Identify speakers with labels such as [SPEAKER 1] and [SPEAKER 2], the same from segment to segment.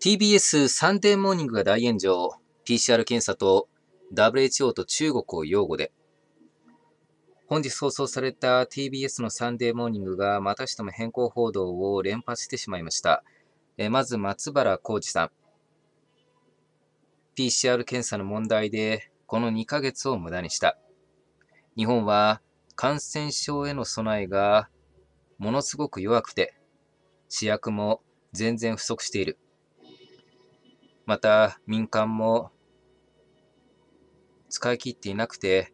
[SPEAKER 1] TBS サンデーモーニングが大炎上、PCR 検査と WHO と中国を擁護で。本日放送された TBS のサンデーモーニングがまたしても変更報道を連発してしまいました。えまず松原浩二さん。PCR 検査の問題でこの2ヶ月を無駄にした。日本は感染症への備えがものすごく弱くて、試薬も全然不足している。また民間も使い切っていなくて、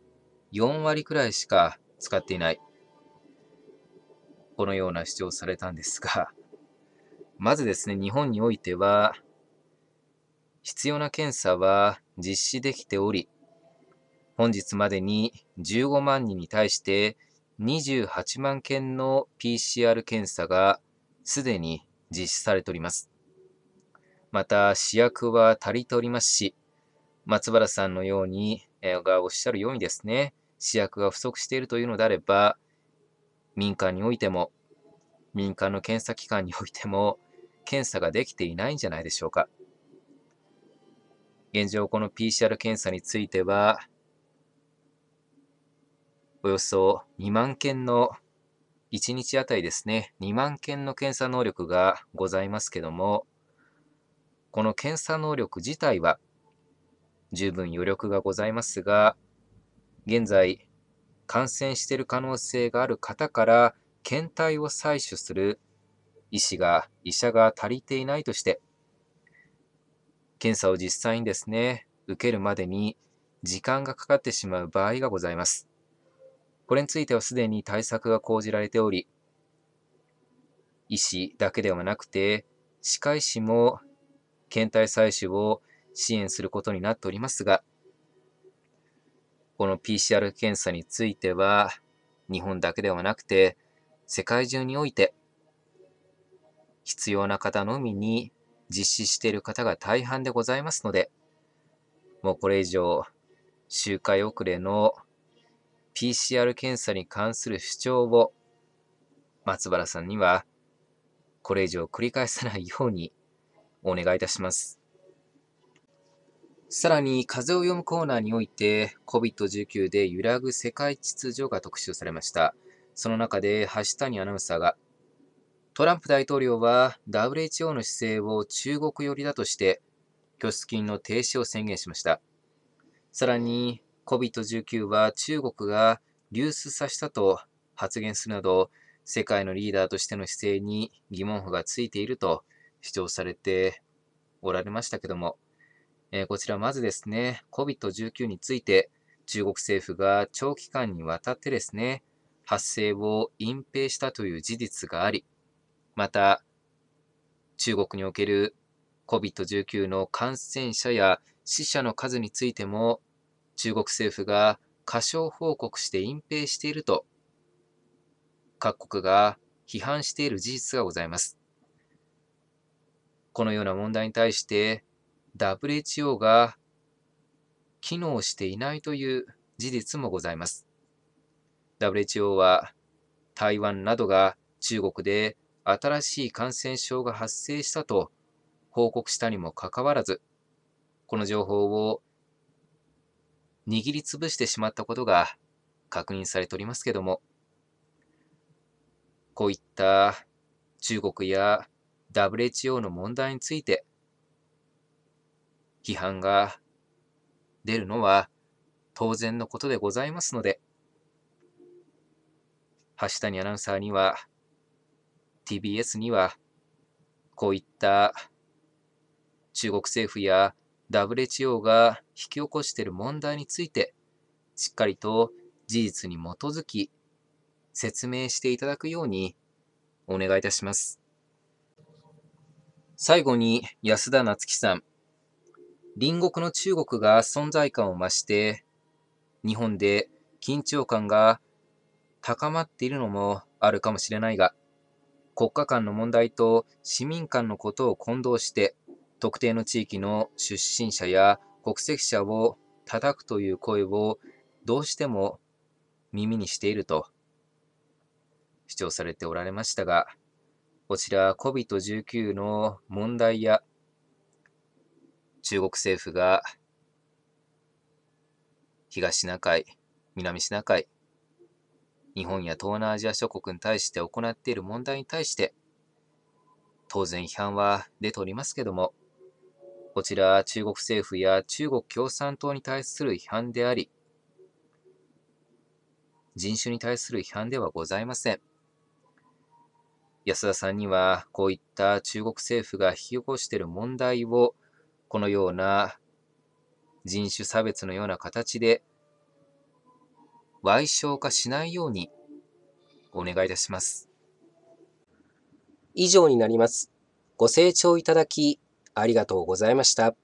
[SPEAKER 1] 4割くらいしか使っていない。このような主張されたんですが、まずですね、日本においては、必要な検査は実施できており、本日までに15万人に対して28万件の PCR 検査がすでに実施されております。また、主役は足りておりますし、松原さんのように、えー、がおっしゃるようにですね、主役が不足しているというのであれば、民間においても、民間の検査機関においても、検査ができていないんじゃないでしょうか。現状、この PCR 検査については、およそ2万件の、1日あたりですね、2万件の検査能力がございますけども、この検査能力自体は十分余力がございますが、現在、感染している可能性がある方から検体を採取する医師が、医者が足りていないとして、検査を実際にですね、受けるまでに時間がかかってしまう場合がございます。これについてはすでに対策が講じられており、医師だけではなくて、歯科医師も検体採取を支援することになっておりますが、この PCR 検査については、日本だけではなくて、世界中において、必要な方のみに実施している方が大半でございますので、もうこれ以上、周回遅れの PCR 検査に関する主張を、松原さんには、これ以上繰り返さないようにお願いいたします。さらに、風を読むコーナーにおいて、COVID-19 で揺らぐ世界秩序が特集されました。その中で、橋谷アナウンサーが、トランプ大統領は WHO の姿勢を中国寄りだとして、拠出金の停止を宣言しました。さらに、COVID-19 は中国が流出させたと発言するなど、世界のリーダーとしての姿勢に疑問符がついていると主張されておられましたけども、えこちらまずですね、COVID-19 について中国政府が長期間にわたってですね、発生を隠蔽したという事実があり、また、中国における COVID-19 の感染者や死者の数についても、中国政府が過小報告して隠蔽していると、各国が批判している事実がございます。このような問題に対して WHO が機能していないという事実もございます。WHO は台湾などが中国で新しい感染症が発生したと報告したにもかかわらず、この情報を握りつぶしてしまったことが確認されておりますけども、こういった中国や WHO の問題について批判が出るのは当然のことでございますので、橋谷アナウンサーには、TBS には、こういった中国政府や WHO が引き起こしている問題について、しっかりと事実に基づき説明していただくようにお願いいたします。最後に安田夏樹さん。隣国の中国が存在感を増して、日本で緊張感が高まっているのもあるかもしれないが、国家間の問題と市民間のことを混同して、特定の地域の出身者や国籍者を叩くという声をどうしても耳にしていると主張されておられましたが、こちら COVID-19 の問題や中国政府が東シナ海、南シナ海、日本や東南アジア諸国に対して行っている問題に対して、当然批判は出ておりますけども、こちら中国政府や中国共産党に対する批判であり、人種に対する批判ではございません。安田さんにはこういった中国政府が引き起こしている問題をこのような人種差別のような形で賠償化しないようにお願いいたします。以上になります。ご清聴いただきありがとうございました。